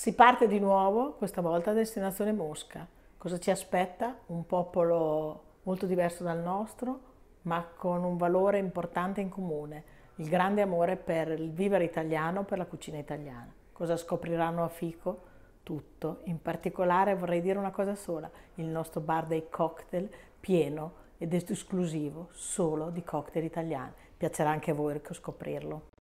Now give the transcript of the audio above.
Si parte di nuovo, questa volta a destinazione Mosca. Cosa ci aspetta? Un popolo molto diverso dal nostro, ma con un valore importante in comune, il grande amore per il vivere italiano, per la cucina italiana. Cosa scopriranno a Fico? Tutto. In particolare vorrei dire una cosa sola, il nostro bar dei cocktail pieno ed esclusivo solo di cocktail italiani. Piacerà anche a voi scoprirlo.